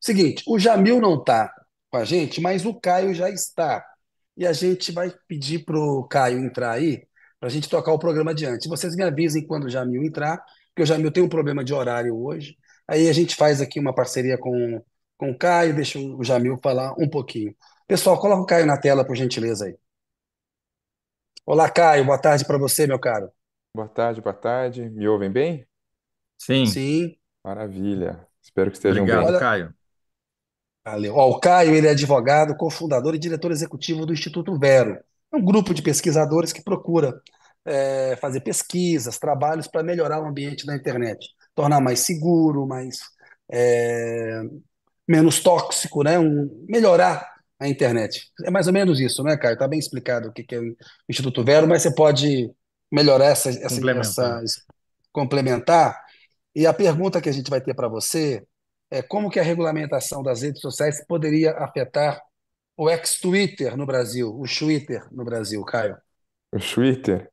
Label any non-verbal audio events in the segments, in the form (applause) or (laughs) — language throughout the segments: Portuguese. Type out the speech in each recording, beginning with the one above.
Seguinte, o Jamil não está com a gente, mas o Caio já está. E a gente vai pedir para o Caio entrar aí, para a gente tocar o programa adiante. Vocês me avisem quando o Jamil entrar, porque o Jamil tem um problema de horário hoje. Aí a gente faz aqui uma parceria com, com o Caio, deixa o Jamil falar um pouquinho. Pessoal, coloca o Caio na tela, por gentileza aí. Olá, Caio, boa tarde para você, meu caro. Boa tarde, boa tarde. Me ouvem bem? Sim. Sim. Maravilha. Espero que estejam Obrigado, bem. Caio. Valeu. Ó, o Caio, ele é advogado, cofundador e diretor executivo do Instituto Vero, é um grupo de pesquisadores que procura é, fazer pesquisas, trabalhos para melhorar o ambiente da internet, tornar mais seguro, mais é, menos tóxico, né? Um, melhorar a internet. É mais ou menos isso, né, Caio? Está bem explicado o que, que é o Instituto Vero, mas você pode melhorar essa, essa, complementar. essa complementar. E a pergunta que a gente vai ter para você é, como que a regulamentação das redes sociais poderia afetar o ex-Twitter no Brasil, o Twitter no Brasil, Caio? O Twitter?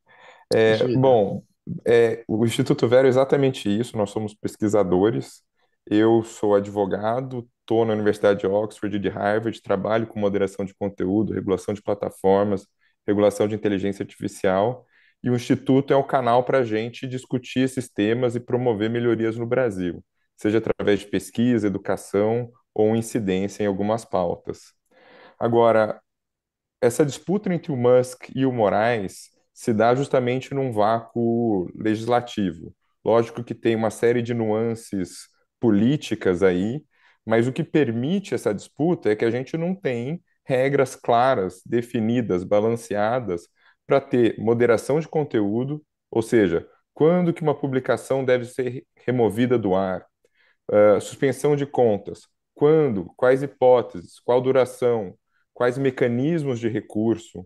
É, Bom, é, o Instituto Vero é exatamente isso, nós somos pesquisadores, eu sou advogado, estou na Universidade de Oxford e de Harvard, trabalho com moderação de conteúdo, regulação de plataformas, regulação de inteligência artificial, e o Instituto é o canal para a gente discutir esses temas e promover melhorias no Brasil seja através de pesquisa, educação ou incidência em algumas pautas. Agora, essa disputa entre o Musk e o Moraes se dá justamente num vácuo legislativo. Lógico que tem uma série de nuances políticas aí, mas o que permite essa disputa é que a gente não tem regras claras, definidas, balanceadas para ter moderação de conteúdo, ou seja, quando que uma publicação deve ser removida do ar, Uh, suspensão de contas, quando, quais hipóteses, qual duração, quais mecanismos de recurso.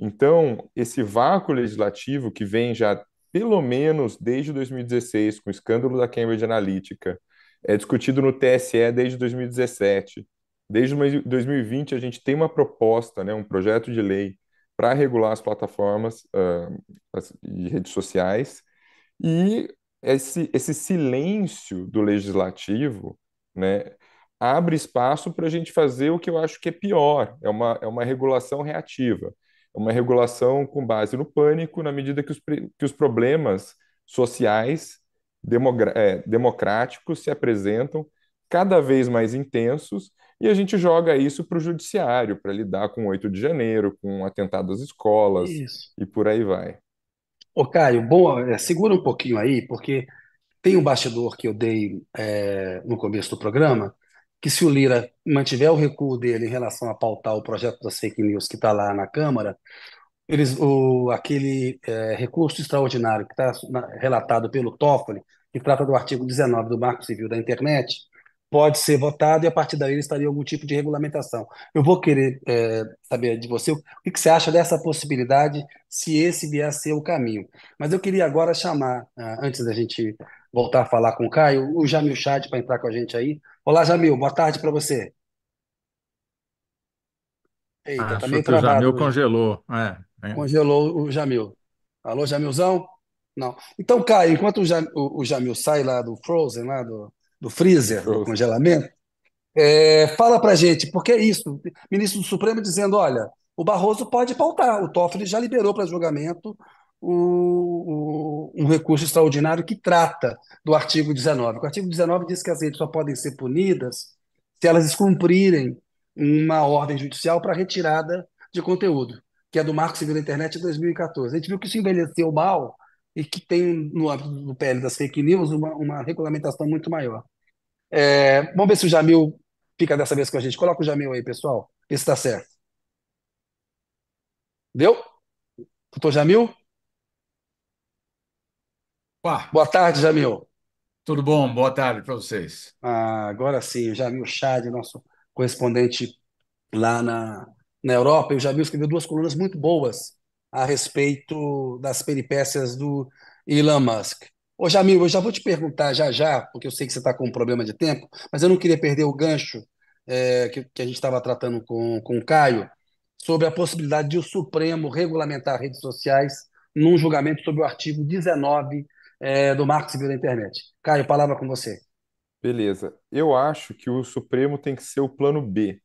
Então, esse vácuo legislativo que vem já pelo menos desde 2016, com o escândalo da Cambridge Analytica, é discutido no TSE desde 2017. Desde 2020, a gente tem uma proposta, né, um projeto de lei para regular as plataformas uh, ah, e redes sociais. E esse, esse silêncio do legislativo né, abre espaço para a gente fazer o que eu acho que é pior: é uma, é uma regulação reativa, é uma regulação com base no pânico, na medida que os, que os problemas sociais, é, democráticos se apresentam cada vez mais intensos. E a gente joga isso para o judiciário, para lidar com 8 de janeiro, com atentado às escolas isso. e por aí vai. Ô, Caio, bom, é, segura um pouquinho aí, porque tem um bastidor que eu dei é, no começo do programa, que se o Lira mantiver o recuo dele em relação a pautar o projeto da fake news que está lá na Câmara, eles, o, aquele é, recurso extraordinário que está relatado pelo Toffoli, que trata do artigo 19 do Marco Civil da Internet, pode ser votado e a partir daí estaria algum tipo de regulamentação. Eu vou querer é, saber de você o que, que, você acha dessa possibilidade, se esse vier a ser o caminho. Mas eu queria agora chamar, ah, antes da gente voltar a falar com o Caio, o Jamil Chad para entrar com a gente aí. Olá, Jamil, boa tarde para você. Eita, ah, tá meio travado. o Jamil congelou. É, é. Congelou o Jamil. Alô, Jamilzão? Não. Então, Caio, enquanto o Jamil, o Jamil sai lá do Frozen, lá do, do freezer, do congelamento. É, fala para gente, porque é isso. Ministro do Supremo dizendo: olha, o Barroso pode pautar, o Toffoli já liberou para julgamento o, o, um recurso extraordinário que trata do artigo 19. O artigo 19 diz que as redes só podem ser punidas se elas descumprirem uma ordem judicial para retirada de conteúdo, que é do Marco Civil da Internet de 2014. A gente viu que isso envelheceu mal, e que tem no âmbito do PL das fake news uma, uma regulamentação muito maior. É, vamos ver se o Jamil fica dessa vez com a gente. Coloca o Jamil aí, pessoal, ver se está certo. Deu? Doutor Jamil? Uá. Boa tarde, Jamil. Tudo bom? Boa tarde para vocês. Ah, agora sim, o Jamil Chad, nosso correspondente lá na, na Europa, e o Jamil escreveu duas colunas muito boas a respeito das peripécias do Elon Musk. Ô Jamil, eu já vou te perguntar já já, porque eu sei que você está com um problema de tempo, mas eu não queria perder o gancho é, que, que, a gente estava tratando com, com o Caio sobre a possibilidade de o Supremo regulamentar redes sociais num julgamento sobre o artigo 19 é, do Marco Civil da Internet. Caio, palavra com você. Beleza. Eu acho que o Supremo tem que ser o plano B,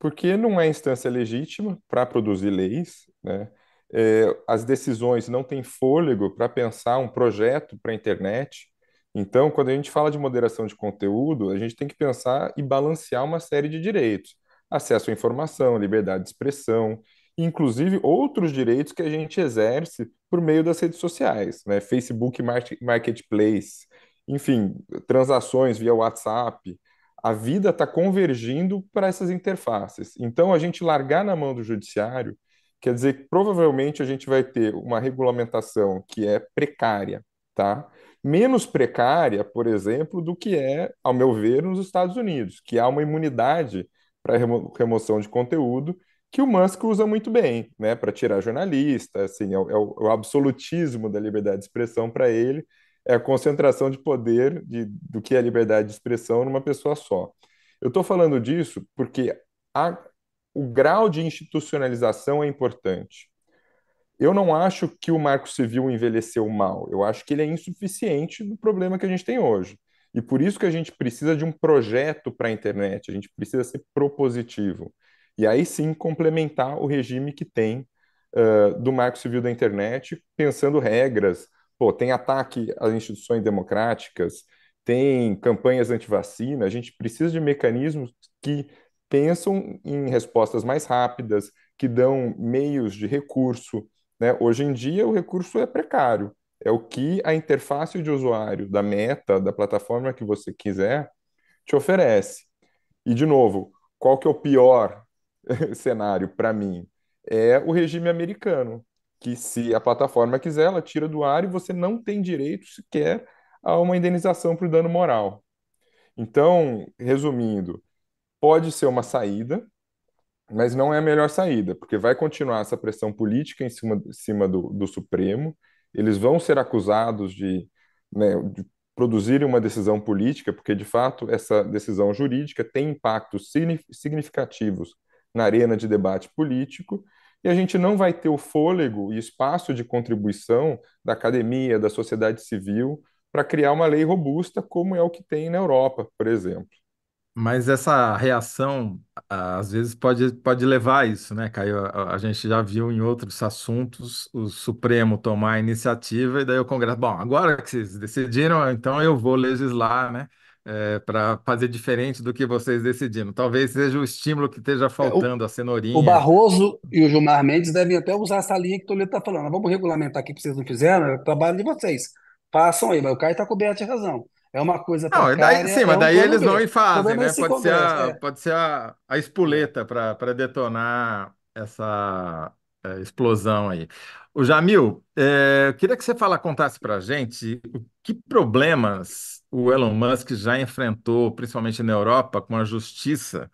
porque não é instância legítima para produzir leis, né? É, as decisões não têm fôlego para pensar um projeto para a internet. Então, quando a gente fala de moderação de conteúdo, a gente tem que pensar e balancear uma série de direitos: acesso à informação, liberdade de expressão, inclusive outros direitos que a gente exerce por meio das redes sociais, né? Facebook Marketplace, enfim, transações via WhatsApp. A vida está convergindo para essas interfaces. Então, a gente largar na mão do judiciário Quer dizer que provavelmente a gente vai ter uma regulamentação que é precária, tá? Menos precária, por exemplo, do que é, ao meu ver, nos Estados Unidos, que há uma imunidade para remo remoção de conteúdo que o Musk usa muito bem, né, para tirar jornalista, assim, é, é o, é o absolutismo da liberdade de expressão para ele, é a concentração de poder de, do que é liberdade de expressão numa pessoa só. Eu estou falando disso porque a o grau de institucionalização é importante. Eu não acho que o Marco Civil envelheceu mal, eu acho que ele é insuficiente do problema que a gente tem hoje. E por isso que a gente precisa de um projeto para a internet, a gente precisa ser propositivo. E aí sim complementar o regime que tem uh, do Marco Civil da internet, pensando regras. Pô, tem ataque às instituições democráticas, tem campanhas antivacina, a gente precisa de mecanismos que pensam em respostas mais rápidas, que dão meios de recurso. Né? Hoje em dia, o recurso é precário. É o que a interface de usuário da meta, da plataforma que você quiser, te oferece. E, de novo, qual que é o pior (laughs) cenário para mim? É o regime americano, que se a plataforma quiser, ela tira do ar e você não tem direito sequer a uma indenização por dano moral. Então, resumindo, pode ser uma saída, mas não é a melhor saída, porque vai continuar essa pressão política em cima, em cima do, do Supremo, eles vão ser acusados de, né, de produzirem uma decisão política, porque de fato essa decisão jurídica tem impactos significativos na arena de debate político, e a gente não vai ter o fôlego e espaço de contribuição da academia, da sociedade civil, para criar uma lei robusta, como é o que tem na Europa, por exemplo. Mas essa reação, às vezes, pode, pode levar a isso, né, Caio? A, a gente já viu em outros assuntos o Supremo tomar a iniciativa e daí o Congresso, bom, agora que vocês decidiram, então eu vou legislar, né, é, para fazer diferente do que vocês decidiram. Talvez seja o estímulo que esteja é, o, faltando, a o cenourinha. Barroso e o Gilmar Mendes devem até usar essa linha que o Toledo está falando. Vamos regulamentar aqui que vocês não fizeram, é o trabalho de vocês. Façam aí, mas o Caio está coberto de razão é uma coisa não, daí, né? sim, é mas um daí eles vão e fazem, é né? Pode, ser a, é. pode ser a, a espoleta para detonar essa é, explosão aí. O Jamil, é, eu queria que você fala, contasse para a gente que problemas o Elon Musk já enfrentou, principalmente na Europa, com a justiça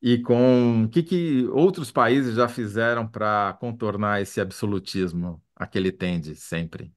e com o que, que outros países já fizeram para contornar esse absolutismo a que ele tende sempre.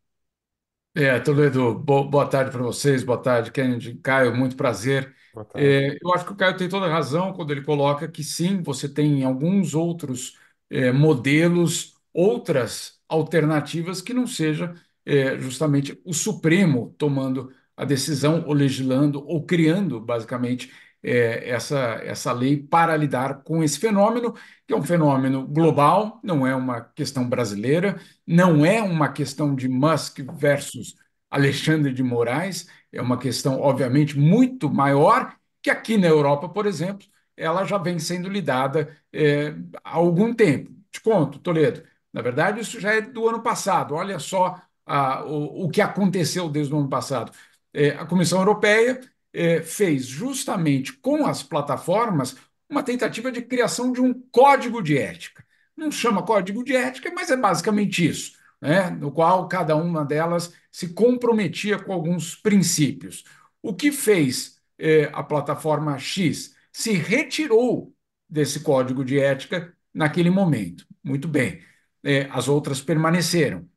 É, Toledo, então, boa tarde para vocês, boa tarde, Kennedy, Caio, muito prazer. Boa é, tarde. É, eu acho que o Caio tem toda a razão quando ele coloca que sim, você tem alguns outros é, modelos, outras alternativas que não seja é, justamente o Supremo tomando a decisão, ou legislando, ou criando, basicamente, é, essa, essa lei para lidar com esse fenômeno, que é um fenômeno global, não é uma questão brasileira, não é uma questão de Musk versus Alexandre de Moraes, é uma questão, obviamente, muito maior que aqui na Europa, por exemplo, ela já vem sendo lidada é, há algum tempo. Te conto, Toledo, na verdade, isso já é do ano passado. Olha só a, o, o que aconteceu desde o ano passado. É, a Comissão Europeia eh, fez justamente com as plataformas uma tentativa de criação de um código de ética. Não chama código de ética, mas é basicamente isso, né? no qual cada uma delas se comprometia com alguns princípios. O que fez eh, a plataforma X? Se retirou desse código de ética naquele momento. Muito bem. Eh, as outras permaneceram.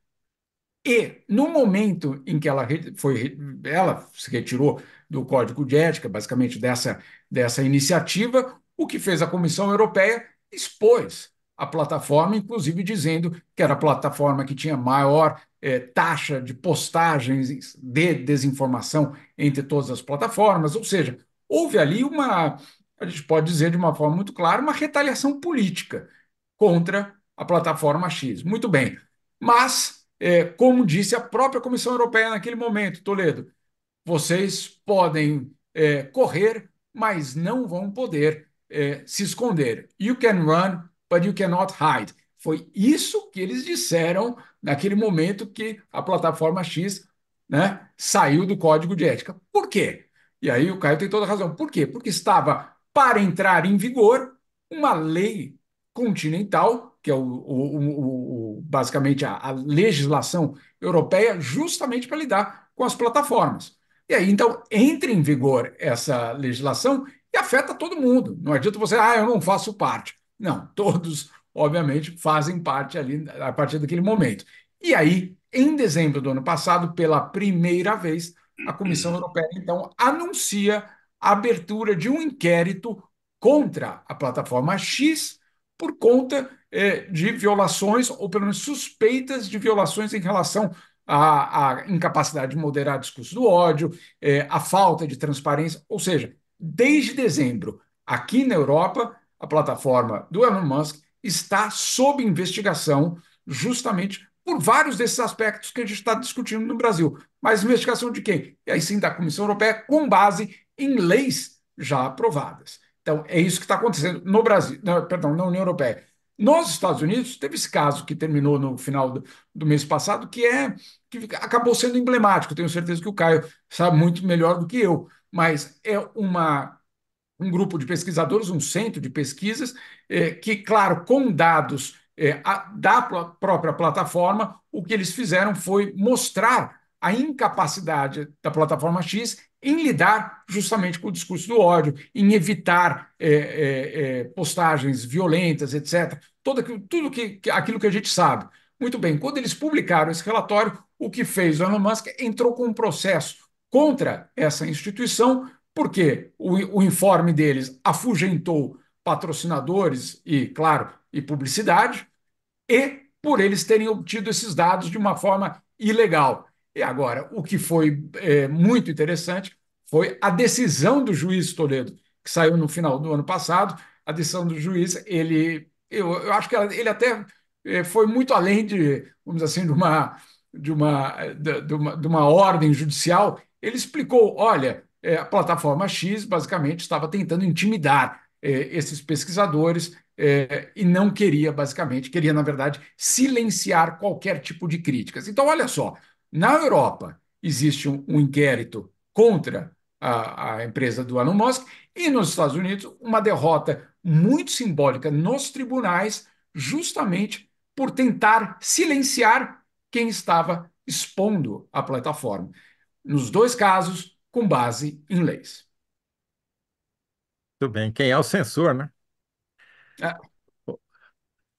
E no momento em que ela foi, ela se retirou do Código de Ética, basicamente dessa, dessa iniciativa, o que fez a Comissão Europeia expôs a plataforma, inclusive dizendo que era a plataforma que tinha maior eh, taxa de postagens de desinformação entre todas as plataformas, ou seja, houve ali uma, a gente pode dizer de uma forma muito clara, uma retaliação política contra a plataforma X. Muito bem, mas, eh, como disse a própria Comissão Europeia naquele momento, Toledo, vocês podem é, correr, mas não vão poder é, se esconder. You can run, but you cannot hide. Foi isso que eles disseram naquele momento que a plataforma X né, saiu do código de ética. Por quê? E aí o Caio tem toda a razão. Por quê? Porque estava para entrar em vigor uma lei continental, que é o, o, o, basicamente a, a legislação europeia, justamente para lidar com as plataformas. E aí, então, entra em vigor essa legislação e afeta todo mundo. Não adianta você, ah, eu não faço parte. Não, todos, obviamente, fazem parte ali a partir daquele momento. E aí, em dezembro do ano passado, pela primeira vez, a Comissão Europeia, então, anuncia a abertura de um inquérito contra a plataforma X por conta eh, de violações, ou pelo menos suspeitas de violações em relação a, a incapacidade de moderar discurso do ódio, é, a falta de transparência. Ou seja, desde dezembro, aqui na Europa, a plataforma do Elon Musk está sob investigação justamente por vários desses aspectos que a gente está discutindo no Brasil. Mas investigação de quem? E aí sim da Comissão Europeia, com base em leis já aprovadas. Então, é isso que está acontecendo no Brasil, não, perdão, na União Europeia. Nos Estados Unidos, teve esse caso que terminou no final do, do, mês passado, que é que acabou sendo emblemático. Tenho certeza que o Caio sabe muito melhor do que eu, mas é uma, um grupo de pesquisadores, um centro de pesquisas, é, que, claro, com dados é, a, da pl própria plataforma, o que eles fizeram foi mostrar a incapacidade da plataforma X em lidar justamente com o discurso do ódio, em evitar é, é, é postagens violentas, etc. Todo, tudo que, aquilo que a gente sabe. Muito bem, quando eles publicaram esse relatório, o que fez o Elon Musk entrou com um processo contra essa instituição, porque o, o informe deles afugentou patrocinadores e, claro, e publicidade, e por eles terem obtido esses dados de uma forma ilegal. E agora, o que foi é, muito interessante foi a decisão do juiz Toledo, que saiu no final do ano passado. A decisão do juiz, ele, eu, eu acho que ele até é, foi muito além de, vamos dizer assim, de uma, de uma, de uma, de uma ordem judicial. Ele explicou: olha, é, a plataforma X basicamente estava tentando intimidar é, esses pesquisadores e não queria, basicamente, queria, na verdade, silenciar qualquer tipo de críticas. Então, olha só, na Europa, existe um, um inquérito contra a, a, empresa do Elon Musk, e nos Estados Unidos, uma derrota muito simbólica nos tribunais, justamente por tentar silenciar quem estava expondo a plataforma. Nos dois casos, com base em leis. Muito bem. Quem é o censor, né? É.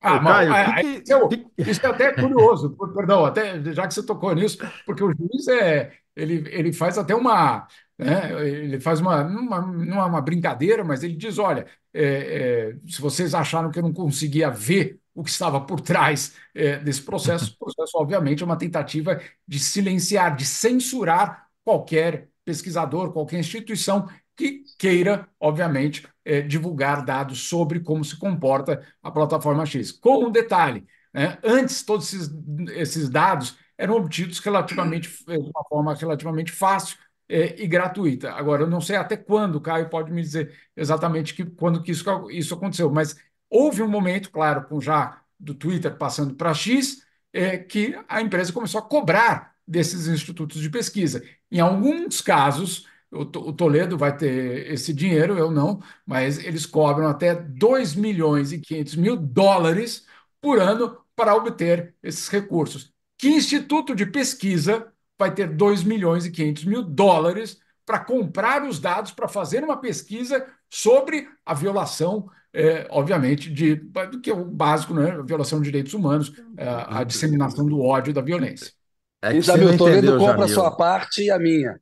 Ah, Caio, mas, que, isso, que... é, isso, é, até curioso, perdão, até, já que você tocou nisso, porque o juiz é, ele, ele faz até uma, né, ele faz uma, é uma, não é uma brincadeira, mas ele diz, olha, é, é, se vocês acharam que eu não conseguia ver o que estava por trás é, desse processo, o processo obviamente é uma tentativa de silenciar, de censurar qualquer pesquisador, qualquer instituição que queira, obviamente, é, divulgar dados sobre como se comporta a plataforma X. Com um detalhe, né? antes todos esses, esses, dados eram obtidos relativamente (clears throat) é, de uma forma relativamente fácil é, e gratuita. Agora, eu não sei até quando, o Caio pode me dizer exatamente que, quando que isso, isso aconteceu, mas houve um momento, claro, com já do Twitter passando para X, é, que a empresa começou a cobrar desses institutos de pesquisa. Em alguns casos, o Toledo vai ter esse dinheiro, eu não, mas eles cobram até 2 milhões e 500 mil dólares por ano para obter esses recursos. Que instituto de pesquisa vai ter 2 milhões e 500 mil dólares para comprar os dados, para fazer uma pesquisa sobre a violação, é, obviamente, de do que é o básico, né? a violação de direitos humanos, é, a disseminação do ódio e da violência. É Isabel Toledo compra a sua parte e a minha.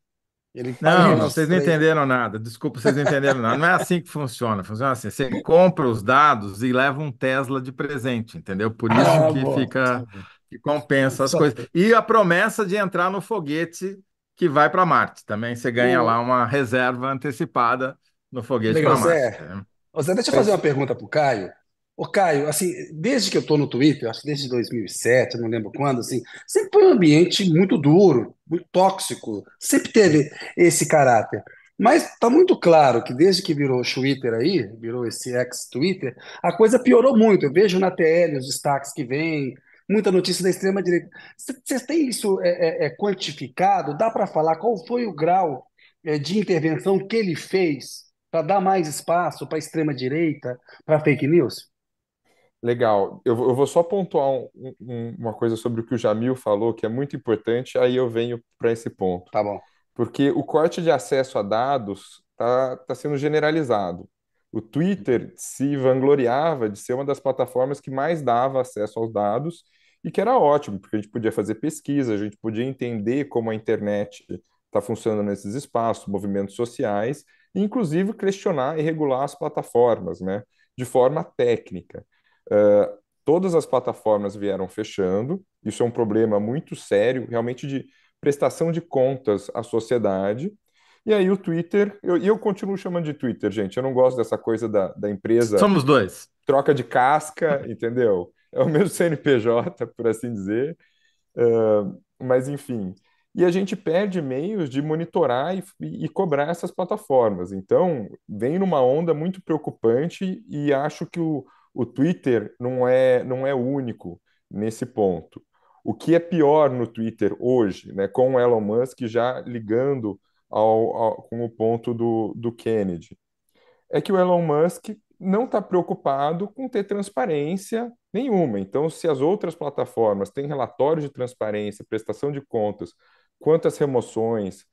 Ele não, não vocês não entenderam nada. Desculpa, vocês não entenderam nada. Não é assim que funciona. Funciona assim: você compra os dados e leva um Tesla de presente, entendeu? Por ah, isso ah, que fica tá que compensa as Só... coisas. E a promessa de entrar no foguete que vai para Marte também. Você ganha lá uma reserva antecipada no foguete para Marte. Né? Zé, deixa eu fazer é uma pergunta para o Caio. Ô, Caio, assim, desde que eu estou no Twitter, acho que desde 2007, eu não lembro quando, assim, sempre foi um ambiente muito duro, muito tóxico, sempre teve esse caráter. Mas está muito claro que desde que virou o Twitter aí, virou esse ex-Twitter, a coisa piorou muito. Eu vejo na TL os destaques que vêm, muita notícia da extrema-direita. Vocês têm isso é, é, é, quantificado? Dá para falar qual foi o grau é, de intervenção que ele fez para dar mais espaço para a extrema-direita, para fake news? Legal. Eu, eu vou só pontuar um- um- uma coisa sobre o que o Jamil falou, que é muito importante, aí eu venho para esse ponto. Tá bom. Porque o corte de acesso a dados está tá sendo generalizado. O Twitter se vangloriava de ser uma das plataformas que mais dava acesso aos dados, e que era ótimo, porque a gente podia fazer pesquisa, a gente podia entender como a internet está funcionando nesses espaços, movimentos sociais, e inclusive questionar e regular as plataformas, né, de forma técnica. Eh, todas as plataformas vieram fechando, isso é um problema muito sério, realmente de prestação de contas à sociedade. E aí o Twitter, e eu, eu, continuo chamando de Twitter, gente, eu não gosto dessa coisa da, da empresa. Somos dois. Troca de casca, (laughs) entendeu? É o mesmo CNPJ, por assim dizer. Uh, mas, enfim. E a gente perde meios de monitorar e, e, cobrar essas plataformas. Então, vem numa onda muito preocupante e acho que o, o Twitter não é, não é único nesse ponto. O que é pior no Twitter hoje, né, com o Elon Musk já ligando ao, ao, com o ponto do, do Kennedy, é que o Elon Musk não está preocupado com ter transparência nenhuma. Então, se as outras plataformas têm relatórios de transparência, prestação de contas, quantas remoções,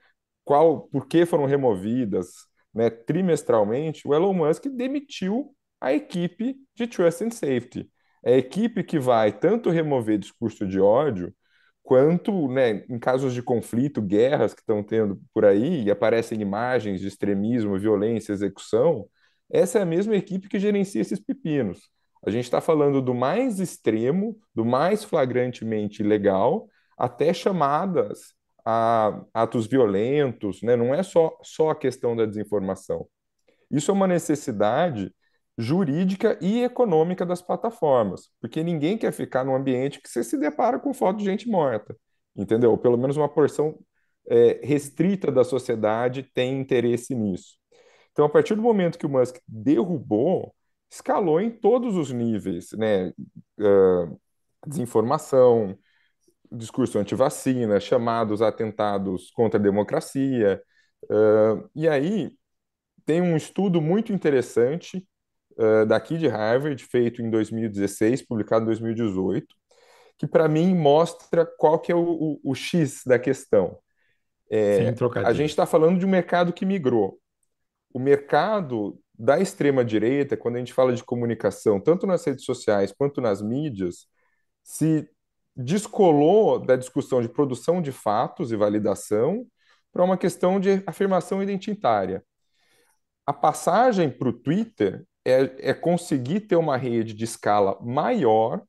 qual, por que foram removidas, né, trimestralmente, o Elon Musk demitiu a equipe de Trust and Safety. É a equipe que vai tanto remover discurso de ódio, quanto né, em casos de conflito, guerras que estão tendo por aí, e aparecem imagens de extremismo, violência, execução, essa é a mesma equipe que gerencia esses pepinos. A gente está falando do mais extremo, do mais flagrantemente ilegal, até chamadas a atos violentos, né? não é só, só a questão da desinformação. Isso é uma necessidade jurídica e econômica das plataformas, porque ninguém quer ficar num ambiente que você se depara com foto de gente morta, entendeu? Pelo menos uma porção é, restrita da sociedade tem interesse nisso. Então, a partir do momento que o Musk derrubou, escalou em todos os níveis, né? Uh, desinformação, discurso anti-vacina, chamados atentados contra a democracia. Uh, e aí tem um estudo muito interessante eh, daqui de Harvard, feito em 2016, publicado em 2018, que para mim mostra qual que é o, o, o X da questão. É, a gente está falando de um mercado que migrou. O mercado da extrema-direita, quando a gente fala de comunicação, tanto nas redes sociais quanto nas mídias, se descolou da discussão de produção de fatos e validação para uma questão de afirmação identitária. A passagem para o Twitter é, é conseguir ter uma rede de escala maior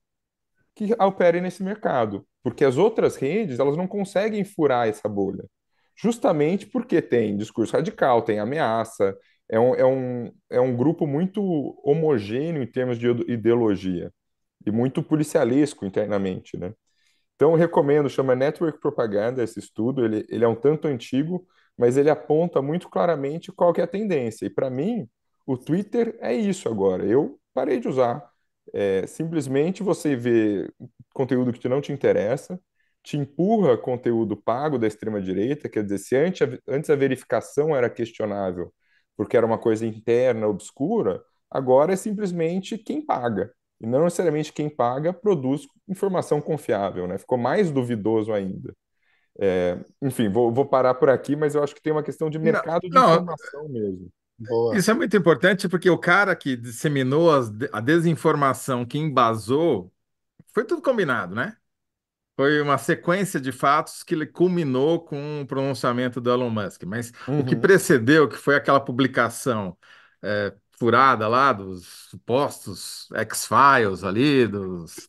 que opere nesse mercado, porque as outras redes elas não conseguem furar essa bolha, justamente porque tem discurso radical, tem ameaça, é um, é um, é um grupo muito homogêneo em termos de ideologia e muito policialesco internamente, né? Então, eu recomendo, chama Network Propaganda esse estudo, ele, ele é um tanto antigo, mas ele aponta muito claramente qual que é a tendência. E, para mim, o Twitter é isso agora. Eu parei de usar. É, simplesmente você vê conteúdo que não te interessa, te empurra conteúdo pago da extrema-direita, quer dizer, se antes a, antes a verificação era questionável porque era uma coisa interna, obscura, agora é simplesmente quem paga. E não necessariamente quem paga produz informação confiável, né? Ficou mais duvidoso ainda. É, enfim, vou, vou, parar por aqui, mas eu acho que tem uma questão de mercado não, de não, informação mesmo. Boa. Isso é muito importante porque o cara que disseminou as, a desinformação, que embasou, foi tudo combinado, né? Foi uma sequência de fatos que culminou com o pronunciamento do Elon Musk. Mas uhum. o que uhum. precedeu, que foi aquela publicação é, furada lá dos supostos X-Files ali, dos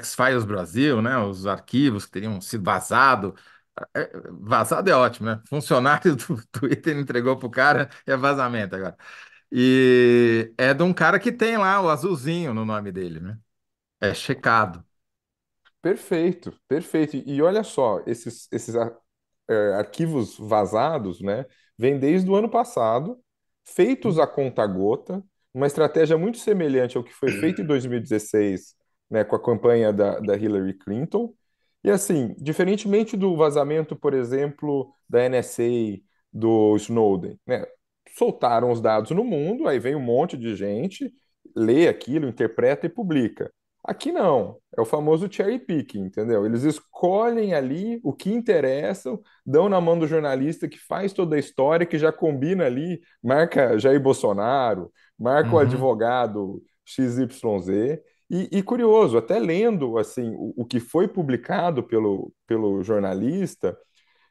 X-Files Brasil, né? Os arquivos que teriam sido vazados é, vazado é ótimo, né? Funcionário (laughs) do Twitter entregou pro cara, é vazamento agora. E é de um cara que tem lá o azulzinho no nome dele, né? É checado. Perfeito, perfeito. E olha só, esses, esses é, arquivos vazados, né, vêm desde o ano passado, feitos a conta-gota, uma estratégia muito semelhante ao que foi feito em 2016, né, com a campanha da, da Hillary Clinton, e assim, diferentemente do vazamento, por exemplo, da NSA, do Snowden, né? Soltaram os dados no mundo, aí vem um monte de gente, lê aquilo, interpreta e publica. Aqui não, é o famoso cherry picking, entendeu? Eles escolhem ali o que interessam, dão na mão do jornalista que faz toda a história, que já combina ali, marca Jair Bolsonaro, marca o uhum. advogado XYZ, e, e, curioso, até lendo assim o, o, que foi publicado pelo, pelo jornalista,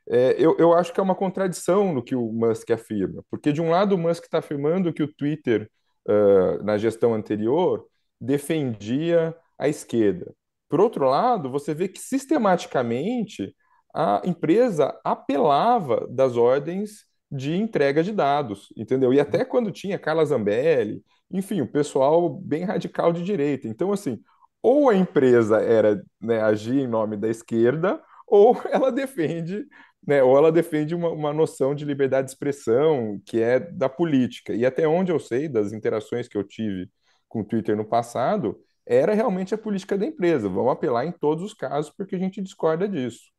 é, eu, eu acho que é uma contradição no que o Musk afirma, porque de um lado o Musk está afirmando que o Twitter, uh, na gestão anterior, defendia a esquerda. Por outro lado, você vê que sistematicamente a empresa apelava das ordens de entrega de dados, entendeu? E até uhum. quando tinha Carla Zambelli, enfim, o pessoal bem radical de direita. Então, assim, ou a empresa era né, agir em nome da esquerda, ou (laughs) ela defende, né, ou ela defende uma, uma noção de liberdade de expressão que é da política. E até onde eu sei, das interações que eu tive com o Twitter no passado, era realmente a política da empresa. Vamos apelar em todos os casos porque a gente discorda disso.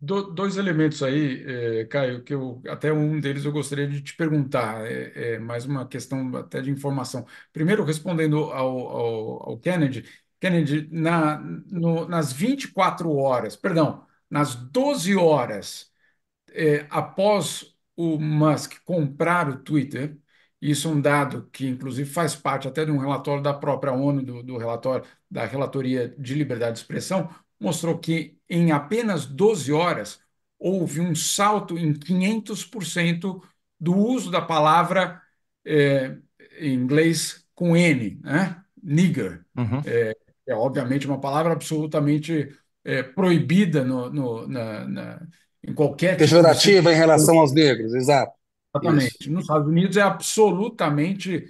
Do, dois elementos aí, eh, Caio, que eu até um deles eu gostaria de te perguntar, é, é mais uma questão até de informação. Primeiro, respondendo ao, ao, ao Kennedy, Kennedy, na, no, nas 24 horas, perdão, nas 12 horas é, após o Musk comprar o Twitter, isso é um dado que, inclusive, faz parte até de um relatório da própria ONU, do, do relatório da Relatoria de Liberdade de Expressão, mostrou que em apenas 12 horas, houve um salto em 500% do uso da palavra é, em inglês com N, né? nigger. Uhum. É, é, obviamente uma palavra absolutamente é, proibida no, no na, na, em qualquer. Tipo Pejorativa em relação aos negros, exato. Exatamente. Isso. Nos Estados Unidos é absolutamente.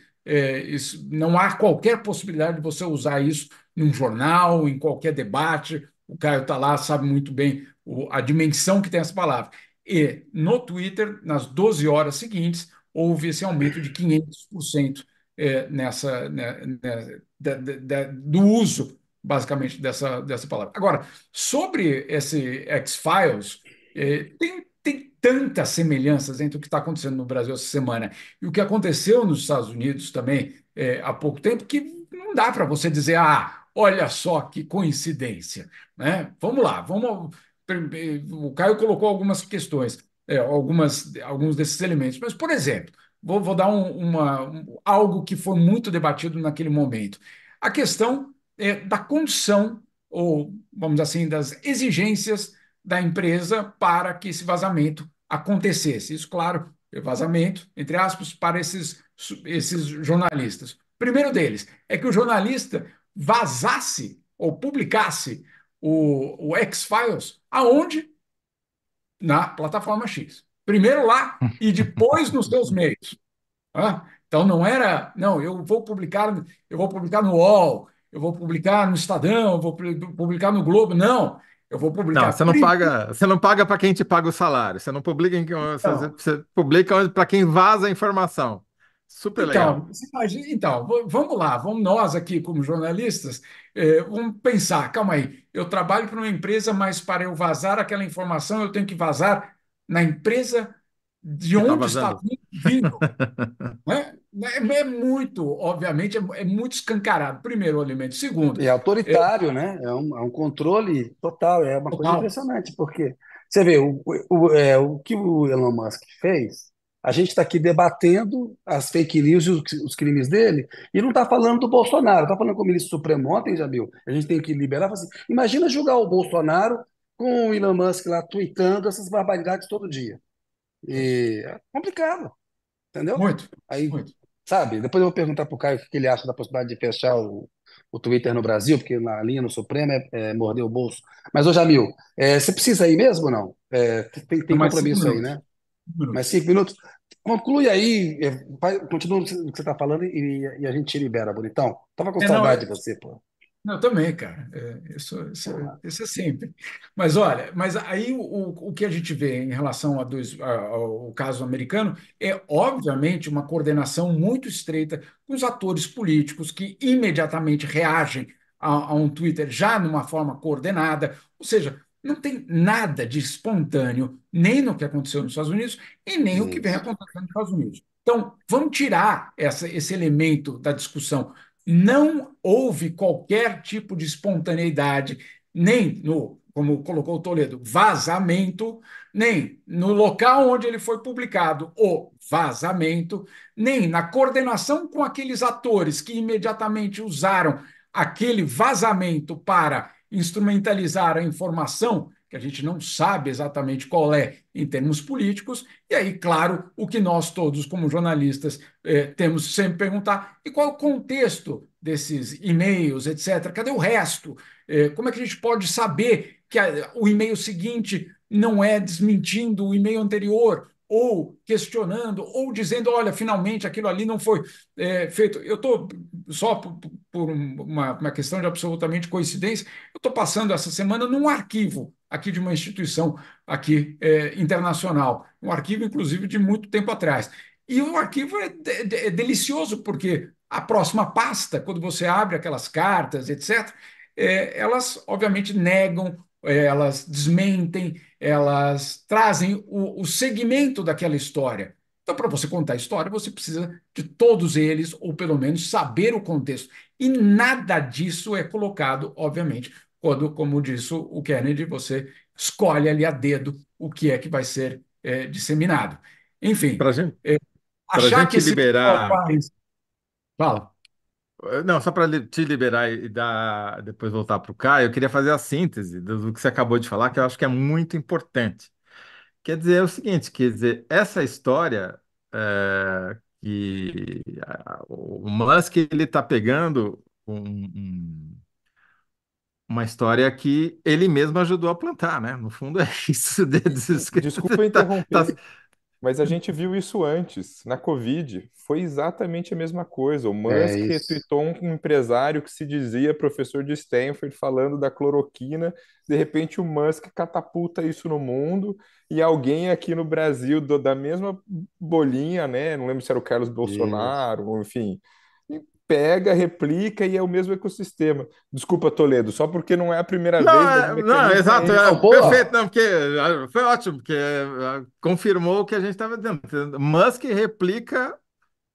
Isso, é, não há qualquer possibilidade de você usar isso num jornal, em qualquer debate. O Caio está lá, sabe muito bem o, a dimensão que tem essa palavra. E no Twitter, nas 12 horas seguintes, houve esse aumento de 500% é, nessa, né, né, do uso, basicamente, dessa, dessa palavra. Agora, sobre esse X-Files, é, tem, tem tantas semelhanças entre o que está acontecendo no Brasil essa semana e o que aconteceu nos Estados Unidos também é, há pouco tempo, que não dá para você dizer, ah, Olha só que coincidência. Né? Vamos lá, vamos. Eh, o Caio colocou algumas questões, é, algumas, alguns desses elementos. Mas, por exemplo, vou, vou dar um, uma, um, algo que foi muito debatido naquele momento. A questão é, da condição, ou vamos assim, das exigências da empresa para que esse vazamento acontecesse. Isso, claro, é vazamento, entre aspas, para esses, esses jornalistas. primeiro deles é que o jornalista vazasse ou publicasse o, o X-Files aonde? Na plataforma X. Primeiro lá e depois nos seus meios. Ah, então não era, não, eu vou publicar, eu vou publicar no UOL, eu vou publicar no Estadão, eu vou publicar no Globo, não. Eu vou publicar. Não, você não paga, você não paga para quem te paga o salário. Você não publica, você, você publica para quem vaza a informação. Super então, legal. Então, então, vamos lá, vamos nós aqui como jornalistas, eh, vamos pensar, calma aí, eu trabalho para uma empresa, mas para eu vazar aquela informação, eu tenho que vazar na empresa de Que tá onde está vazando. vindo, (laughs) né? é, é, é muito, obviamente, é, é muito escancarado, primeiro o alimento. Segundo, É autoritário, é, né? É um, é um controle total, é uma coisa total, impressionante, porque você vê, o, o, é, o que o Elon Musk fez, a gente está aqui debatendo as fake news e os, os crimes dele, e não está falando do Bolsonaro, está falando com o ministro Supremo ontem, Jamil. A gente tem que liberar. Assim, imagina julgar o Bolsonaro com o Elon Musk lá tweetando essas barbaridades todo dia. E é complicado, entendeu? Muito. Aí, muito. Sabe? Depois eu vou perguntar para o Caio o que ele acha da possibilidade de fechar o, o Twitter no Brasil, porque na linha no Supremo é, é morder o bolso. Mas, ô Jamil, é, você precisa ir mesmo ou não? É, tem, tem compromisso aí, né? Mais cinco minutos? Conclui aí, eh, continua o que você está falando e, e, a gente te libera, bonitão. Tava com é, saudade não, é- de você, pô. Não, também, cara. É, isso, isso, ah. isso, é sempre. Mas olha, mas aí o, o que a gente vê em relação a dois, ao caso americano é, obviamente, uma coordenação muito estreita com os atores políticos que imediatamente reagem a, a um Twitter já numa forma coordenada. Ou seja, não tem nada de espontâneo, nem no que aconteceu nos Estados Unidos e nem Sim. o que vem acontecendo nos Estados Unidos. Então, vamos tirar essa, esse elemento da discussão. Não houve qualquer tipo de espontaneidade, nem no, como colocou o Toledo, vazamento, nem no local onde ele foi publicado, o vazamento, nem na coordenação com aqueles atores que imediatamente usaram aquele vazamento para instrumentalizar a informação, que a gente não sabe exatamente qual é em termos políticos, e aí, claro, o que nós todos, como jornalistas, eh, temos sempre perguntar: e qual o contexto desses e-mails, etc. Cadê o resto? Eh, como é que a gente pode saber que o e-mail seguinte não é desmentindo o e-mail anterior? ou questionando, ou dizendo, olha, finalmente aquilo ali não foi é, feito. Eu estou, só por, por uma, uma, questão de absolutamente coincidência, eu estou passando essa semana num arquivo aqui de uma instituição aqui é, internacional, um arquivo, inclusive, de muito tempo atrás. E o arquivo é, de, é delicioso, porque a próxima pasta, quando você abre aquelas cartas, etc., é, elas, obviamente, negam elas desmentem, elas trazem o, o segmento daquela história. Então, para você contar a história, você precisa de todos eles, ou pelo menos saber o contexto. E nada disso é colocado, obviamente, quando, como disse o Kennedy, você escolhe ali a dedo o que é que vai ser é, disseminado. Enfim, para gente, é, achar gente que liberar. Fala. Não, só para te liberar e dar, depois voltar para o Caio, eu queria fazer a síntese do, que você acabou de falar, que eu acho que é muito importante. Quer dizer, é o seguinte, quer dizer, essa história é, que a, o Musk ele está pegando um, um, uma história que ele mesmo ajudou a plantar, né? No fundo é (laughs) isso. Desculpa tá, tá interromper. Tá, mas a gente viu isso antes, na Covid, foi exatamente a mesma coisa. O é Musk é retweetou um empresário que se dizia professor de Stanford falando da cloroquina. De repente, o Musk catapulta isso no mundo e alguém aqui no Brasil, do, da mesma bolinha, né? Não lembro se era o Carlos Bolsonaro, isso. enfim, pega, replica e é o mesmo ecossistema. Desculpa, Toledo, só porque não é a primeira não, vez. Né? É, é não, exato, é, perfeito, não, porque é, foi ótimo, porque confirmou o que a gente estava dizendo. Musk replica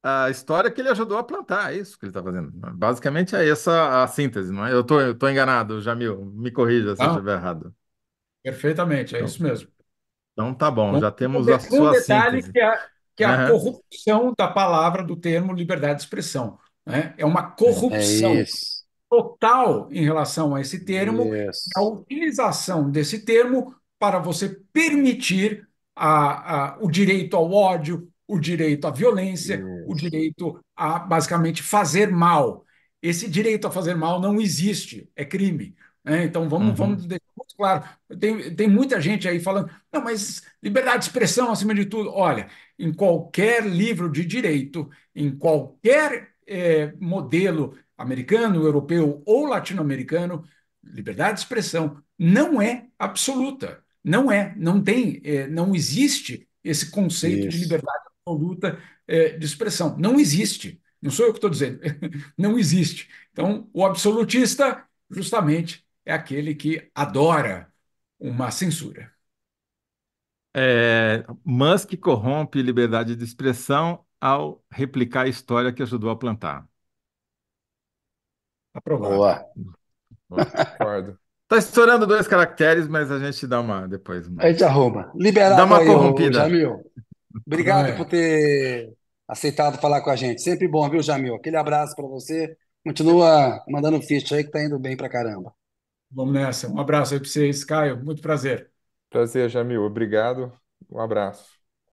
a história que ele ajudou a plantar, é isso que ele está fazendo. Basicamente é essa a síntese, não é? Eu tô, tô enganado, Jamil, me corrija se ah, eu estiver errado. Perfeitamente, é então, isso mesmo. Então tá bom, já temos a sua um detalhe síntese. que a, que a uhum. corrupção da palavra do termo liberdade de expressão. Né? É uma corrupção é total em relação a esse termo, a utilização desse termo para você permitir a, a, o direito ao ódio, o direito à violência, o direito a basicamente fazer mal. Esse direito a fazer mal não existe, é crime. Né? Então vamos, uhum. vamos deixar muito claro. Tem, tem muita gente aí falando, não, mas liberdade de expressão acima de tudo. Olha, em qualquer livro de direito, em qualquer é, modelo americano, europeu ou latino-americano, liberdade de expressão não é absoluta. Não é, não tem, é, não existe esse conceito Isso. de liberdade absoluta é, de expressão. Não existe. Não sou eu que estou dizendo. (laughs) não existe. Então, o absolutista, justamente, é aquele que adora uma censura. É, Musk corrompe liberdade de expressão ao replicar a história que ajudou a plantar. Aprovado. Boa. Boa. (laughs) Concordo. Tá estourando dois caracteres, mas a gente dá uma depois. Mas... A gente arruma. Liberado dá uma aí, corrompida. Jamil. Obrigado é. por ter aceitado falar com a gente. Sempre bom, viu, Jamil? Aquele abraço para você. Continua mandando ficha aí que tá indo bem pra caramba. Vamos nessa. Um abraço aí para vocês, Caio. Muito prazer. Prazer, Jamil. Obrigado. Um abraço.